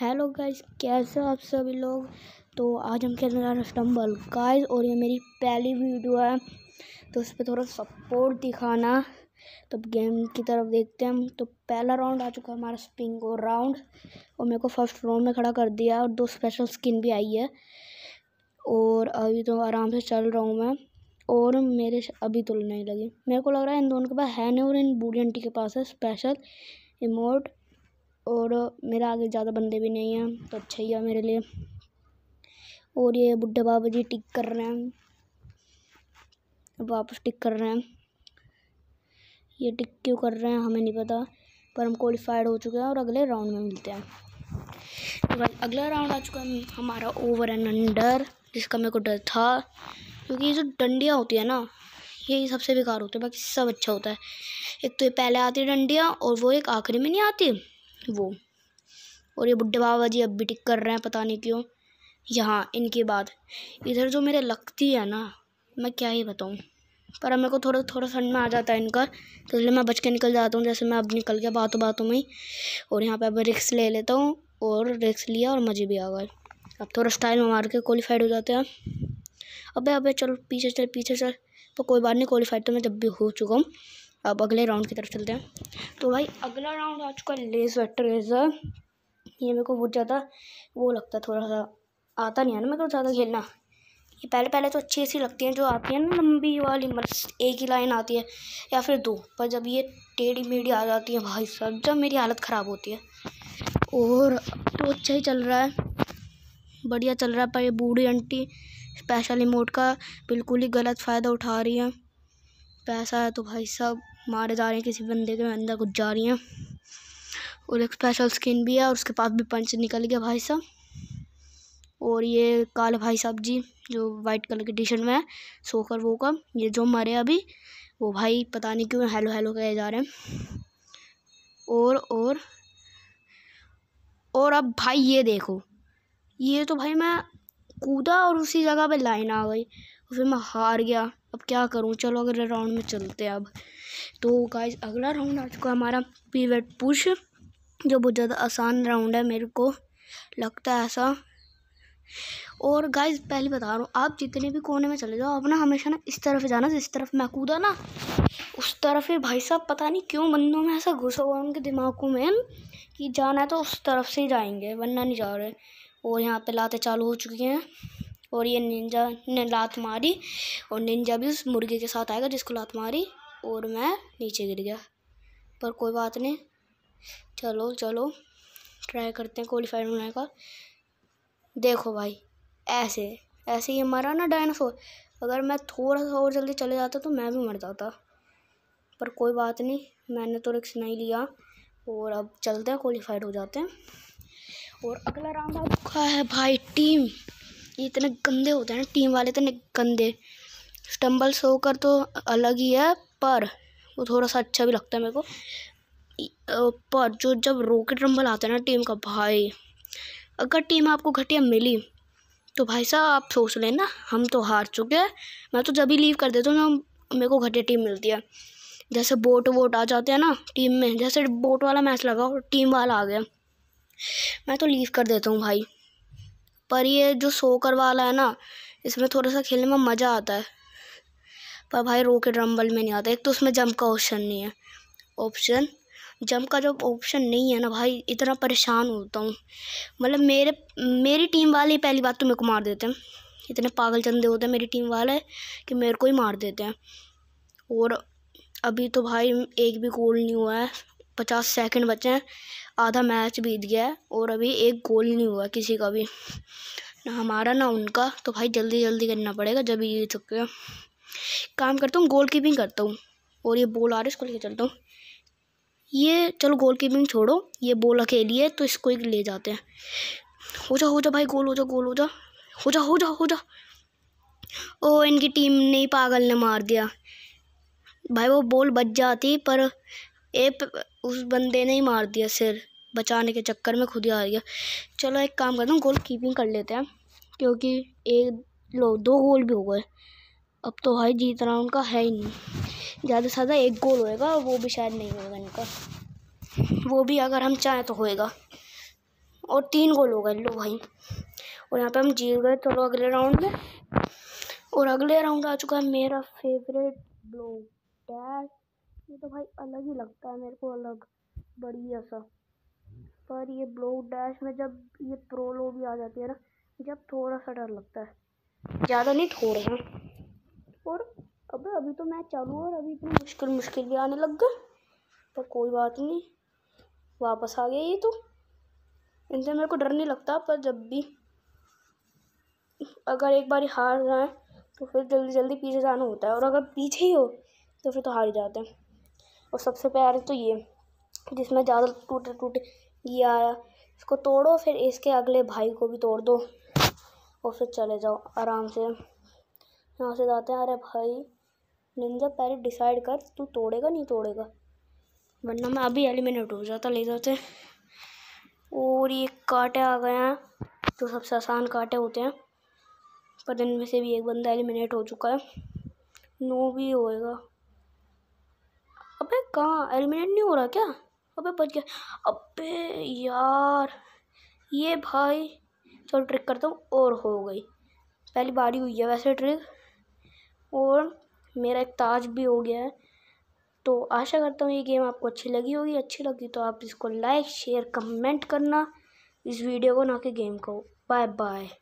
hello guys कैसे आप सभी लोग तो आज हम खेलने जा रहे हैं स्टम्बल गाइस और ये मेरी पहली वीडियो है तो उस पर थोड़ा सपोर्ट दिखाना तो गेम की तरफ देखते हैं हम तो पहला राउंड आ चुका है हमारा स्पिंगो राउंड और मेरे को फर्स्ट राउंड में खड़ा कर दिया और दो स्पेशल स्किन भी आई है और अभी तो आराम से चल रहा हूँ मैं और मेरे अभी तो नहीं लगी मेरे को लग रहा है इन दोनों के पास है नहीं और इन बूढ़ी आंटी के पास है स्पेशल इमोट और मेरे आगे ज़्यादा बंदे भी नहीं हैं तो अच्छा ही है मेरे लिए और ये बुढ़े बाबा जी टिक कर रहे हैं वापस टिक कर रहे हैं ये टिक क्यों कर रहे हैं हमें नहीं पता पर हम क्वालिफाइड हो चुके हैं और अगले राउंड में मिलते हैं तो अगला राउंड आ चुका है हमारा ओवर एंड अंडर जिसका मेरे को डर था क्योंकि ये जो डंडियाँ होती है ना यही सबसे बेकार होती है बाकी सब अच्छा होता है एक तो ये पहले आती है डंडियाँ और वो एक आखिरी में नहीं आती वो और ये बुढ़े बाबा जी अब भी टिक कर रहे हैं पता नहीं क्यों यहाँ इनके बाद इधर जो मेरे लगती है ना मैं क्या ही बताऊँ पर मेरे को थोड़ा थोड़ा ठंड में आ जाता है इनका तो इसलिए मैं बच के निकल जाता हूँ जैसे मैं अब निकल गया बातों बातों में ही और यहाँ पे अब रिक्स ले लेता हूँ और रिक्स लिया और मज़े भी आ गए अब थोड़ा स्टाइल में मार के क्वालिफाइड हो जाते हैं अबे अबे चलो पीछे चल पीछे चल पर कोई बात नहीं क्वालिफाइड तो मैं जब भी हो चुका हूँ अब अगले राउंड की तरफ चलते हैं तो भाई अगला राउंड आ चुका है लेस वेक्टर रेजर ये मेरे को बहुत ज़्यादा वो लगता है थोड़ा सा आता नहीं है ना मेरे को ज़्यादा खेलना ये पहले पहले तो अच्छी सी लगती हैं जो आती हैं ना लंबी वाली बस मतलब एक ही लाइन आती है या फिर दो पर जब ये टेढ़ी मेढ़ी आ जाती है भाई साहब जब मेरी हालत ख़राब होती है और तो अच्छा ही चल रहा है बढ़िया चल रहा है पर ये बूढ़ी आंटी स्पेशल इमोट का बिल्कुल ही गलत फ़ायदा उठा रही है पैसा है तो भाई सब मारे जा रहे हैं किसी बंदे के अंदर कुछ जा रही हैं और एक स्पेशल स्किन भी है और उसके पास भी पंच निकल गया भाई साहब और ये काले भाई साहब जी जो वाइट कलर की टी शर्ट में है सोकर वो का ये जो मरे अभी वो भाई पता नहीं क्यों हेलो हेलो कहे जा रहे हैं और और और अब भाई ये देखो ये तो भाई मैं कूदा और उसी जगह पे लाइन आ गई फिर मैं हार गया अब क्या करूँ चलो अगले राउंड में चलते हैं अब तो गाइस अगला राउंड आ चुका हमारा पीवेट पुश जो बहुत ज़्यादा आसान राउंड है मेरे को लगता है ऐसा और गाइस पहले बता रहा हूँ आप जितने भी कोने में चले जाओ आप ना हमेशा ना इस तरफ जाना जिस तरफ मैं कूदा ना उस तरफ ही भाई साहब पता नहीं क्यों बंदों में ऐसा घुसा हुआ उनके दिमागों में कि जाना है तो उस तरफ से ही जाएंगे वरना नहीं जा रहे और यहाँ पे लाते चालू हो चुकी हैं और ये निंजा ने लात मारी और निंजा भी उस मुर्गे के साथ आएगा जिसको लात मारी और मैं नीचे गिर गया पर कोई बात नहीं चलो चलो ट्राई करते हैं क्वालिफाइड होने का देखो भाई ऐसे ऐसे ही मरा ना डायनासोर अगर मैं थोड़ा सा और जल्दी चले जाता तो मैं भी मर जाता पर कोई बात नहीं मैंने तो रिक्स नहीं लिया और अब चलते हैं क्वालिफाइड हो जाते हैं और अगला राउंड आपका है भाई टीम ये इतने गंदे होते हैं टीम वाले इतने गंदे स्टम्बल होकर तो अलग ही है पर वो थोड़ा सा अच्छा भी लगता है मेरे को पर जो जब रॉकेट रंबल आता है ना टीम का भाई अगर टीम आपको घटिया मिली तो भाई साहब आप सोच लेना हम तो हार चुके हैं मैं तो जब ही लीव कर देता हूँ ना तो मेरे को घटिया टीम मिलती है जैसे बोट वोट आ जाते हैं ना टीम में जैसे बोट वाला मैच लगा और टीम वाला आ गया मैं तो लीव कर देता हूँ भाई पर ये जो सोकर वाला है ना इसमें थोड़ा सा खेलने में मज़ा आता है पर भाई के रंबल में नहीं आता एक तो उसमें जंप का ऑप्शन नहीं है ऑप्शन जंप का जब ऑप्शन नहीं है ना भाई इतना परेशान होता हूँ मतलब मेरे मेरी टीम वाले पहली बात तो मेरे को मार देते हैं इतने पागल चंदे होते हैं मेरी टीम वाले कि मेरे को ही मार देते हैं और अभी तो भाई एक भी गोल नहीं हुआ है पचास सेकंड बचे हैं आधा मैच बीत गया है और अभी एक गोल नहीं हुआ किसी का भी ना हमारा ना उनका तो भाई जल्दी जल्दी करना पड़ेगा जब ये सकते हैं काम करता हूँ गोल कीपिंग करता हूँ और ये बॉल आ रही है इसको लेके चलता हूँ ये चलो गोल कीपिंग छोड़ो ये बॉल अकेली है तो इसको ही ले जाते हैं हो जा हो जा भाई गोल हो जा गोल हो जा हो जा हो जा हो जा ओ इनकी टीम ने ही पागल ने मार दिया भाई वो बॉल बच जाती पर एक उस बंदे ने ही मार दिया सिर बचाने के चक्कर में खुद ही आ रही है चलो एक काम करता हूँ गोल कीपिंग कर लेते हैं क्योंकि एक लो दो गोल भी हो गए अब तो भाई जीत रहा उनका है ही नहीं ज़्यादा से ज़्यादा एक गोल होएगा वो भी शायद नहीं होएगा इनका वो भी अगर हम चाहें तो होएगा और तीन गोल हो गए लो भाई और यहाँ पे हम जीत गए तो लो अगले राउंड में और अगले राउंड आ चुका है मेरा फेवरेट ब्लॉग डैश ये तो भाई अलग ही लगता है मेरे को अलग बढ़िया सा पर ये ब्लॉक डैश में जब ये प्रो लो भी आ जाती है ना जब थोड़ा सा डर लगता है ज़्यादा नहीं थोड़ा हैं और अब अभी तो मैं चालू और अभी इतनी मुश्किल मुश्किल भी आने लग गए पर तो कोई बात नहीं वापस आ गया ये तो इनसे मेरे को डर नहीं लगता पर जब भी अगर एक बार हार जाए तो फिर जल्दी जल्दी पीछे जाना होता है और अगर पीछे ही हो तो फिर तो हार ही जाते हैं और सबसे प्यारे तो ये जिसमें ज़्यादा टूटे टूटे ये आया इसको तोड़ो फिर इसके अगले भाई को भी तोड़ दो और फिर चले जाओ आराम से यहाँ से जाते हैं अरे भाई निंजा पहले डिसाइड कर तू तोड़ेगा नहीं तोड़ेगा वरना मैं अभी एलिमिनेट हो जाता ले जाते और ये कांटे आ गए हैं जो सबसे आसान कांटे होते हैं पर इनमें से भी एक बंदा एलिमिनेट हो चुका है नो भी होएगा अबे कहाँ एलिमिनेट नहीं हो रहा क्या अबे बच गया अबे यार ये भाई चलो ट्रिक करता हूँ और हो गई पहली बारी हुई है वैसे ट्रिक और मेरा एक ताज भी हो गया है तो आशा करता हूँ ये गेम आपको अच्छी लगी होगी अच्छी लगी तो आप इसको लाइक शेयर कमेंट करना इस वीडियो को ना कि गेम को बाय बाय